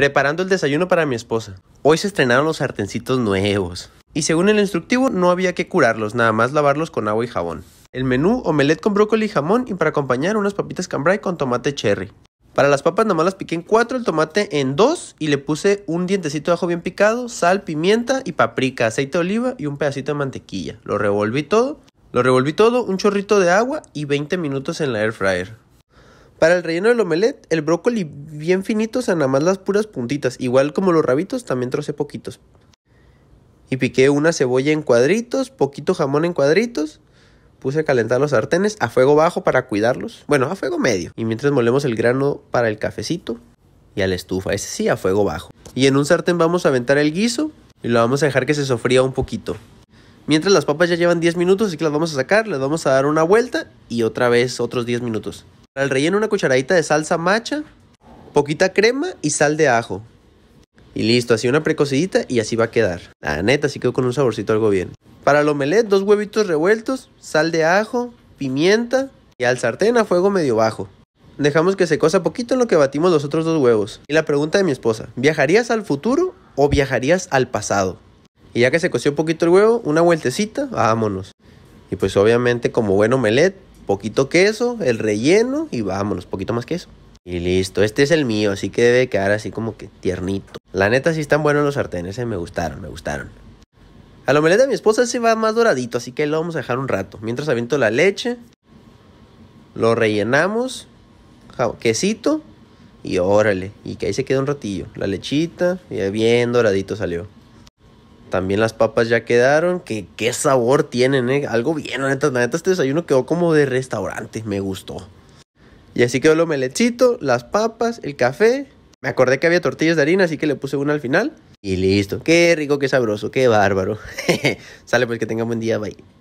preparando el desayuno para mi esposa. Hoy se estrenaron los sartencitos nuevos. Y según el instructivo, no había que curarlos, nada más lavarlos con agua y jabón. El menú, omelette con brócoli y jamón y para acompañar unas papitas cambrai con tomate cherry. Para las papas nada más las piqué en cuatro, el tomate en dos y le puse un dientecito de ajo bien picado, sal, pimienta y paprika, aceite de oliva y un pedacito de mantequilla. Lo revolví todo, lo revolví todo, un chorrito de agua y 20 minutos en la air fryer. Para el relleno del omelet, el brócoli bien finito, o sea, nada más las puras puntitas. Igual como los rabitos, también trocé poquitos. Y piqué una cebolla en cuadritos, poquito jamón en cuadritos. Puse a calentar los sartenes a fuego bajo para cuidarlos. Bueno, a fuego medio. Y mientras molemos el grano para el cafecito y a la estufa, ese sí, a fuego bajo. Y en un sartén vamos a aventar el guiso y lo vamos a dejar que se sofría un poquito. Mientras las papas ya llevan 10 minutos, así que las vamos a sacar, le vamos a dar una vuelta y otra vez otros 10 minutos. Para el relleno una cucharadita de salsa macha, poquita crema y sal de ajo. Y listo, así una precocidita y así va a quedar. La neta, así quedó con un saborcito algo bien. Para el omelet, dos huevitos revueltos, sal de ajo, pimienta y al sartén a fuego medio bajo. Dejamos que se cosa poquito en lo que batimos los otros dos huevos. Y la pregunta de mi esposa, ¿viajarías al futuro o viajarías al pasado? Y ya que se coció poquito el huevo, una vueltecita, vámonos. Y pues obviamente como buen omelet poquito queso, el relleno y vámonos, poquito más queso. Y listo, este es el mío, así que debe quedar así como que tiernito. La neta sí están buenos los sartenes, eh, me gustaron, me gustaron. a lo meleta de mi esposa se va más doradito, así que lo vamos a dejar un rato. Mientras aviento la leche, lo rellenamos, quesito y órale, y que ahí se queda un ratillo. La lechita, y bien doradito salió. También las papas ya quedaron. Que qué sabor tienen, eh. Algo bien, neta, este desayuno quedó como de restaurante. Me gustó. Y así quedó lo melechito, las papas, el café. Me acordé que había tortillas de harina, así que le puse una al final. Y listo. Qué rico, qué sabroso, qué bárbaro. Sale pues que tengan buen día, bye.